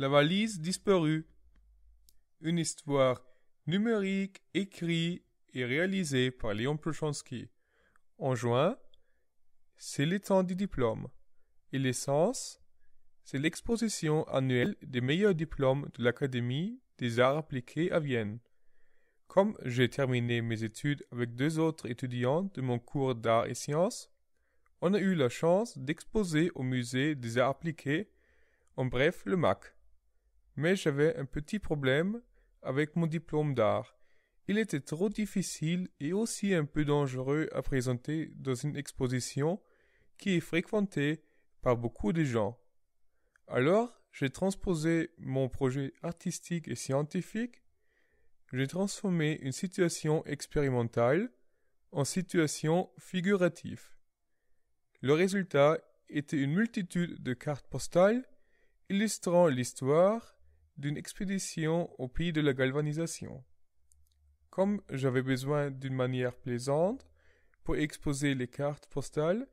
La valise disparue. Une histoire numérique écrite et réalisée par Léon Prochansky. En juin, c'est le temps du diplôme. Et l'essence, c'est l'exposition annuelle des meilleurs diplômes de l'Académie des arts appliqués à Vienne. Comme j'ai terminé mes études avec deux autres étudiants de mon cours d'art et sciences, on a eu la chance d'exposer au musée des arts appliqués, en bref le MAC mais j'avais un petit problème avec mon diplôme d'art. Il était trop difficile et aussi un peu dangereux à présenter dans une exposition qui est fréquentée par beaucoup de gens. Alors, j'ai transposé mon projet artistique et scientifique, j'ai transformé une situation expérimentale en situation figurative. Le résultat était une multitude de cartes postales illustrant l'histoire, d'une expédition au pays de la galvanisation. Comme j'avais besoin d'une manière plaisante pour exposer les cartes postales,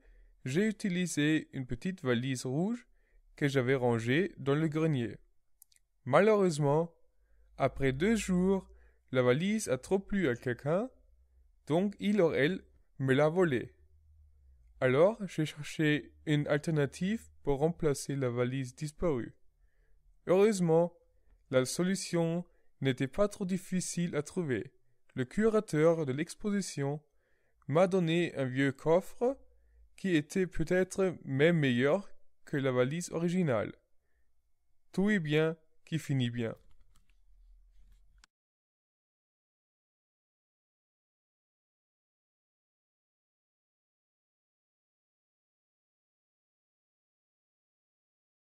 j'ai utilisé une petite valise rouge que j'avais rangée dans le grenier. Malheureusement, après deux jours, la valise a trop plu à quelqu'un, donc il ou elle me l'a volée. Alors j'ai cherché une alternative pour remplacer la valise disparue. Heureusement, la solution n'était pas trop difficile à trouver. Le curateur de l'exposition m'a donné un vieux coffre qui était peut-être même meilleur que la valise originale. Tout est bien qui finit bien.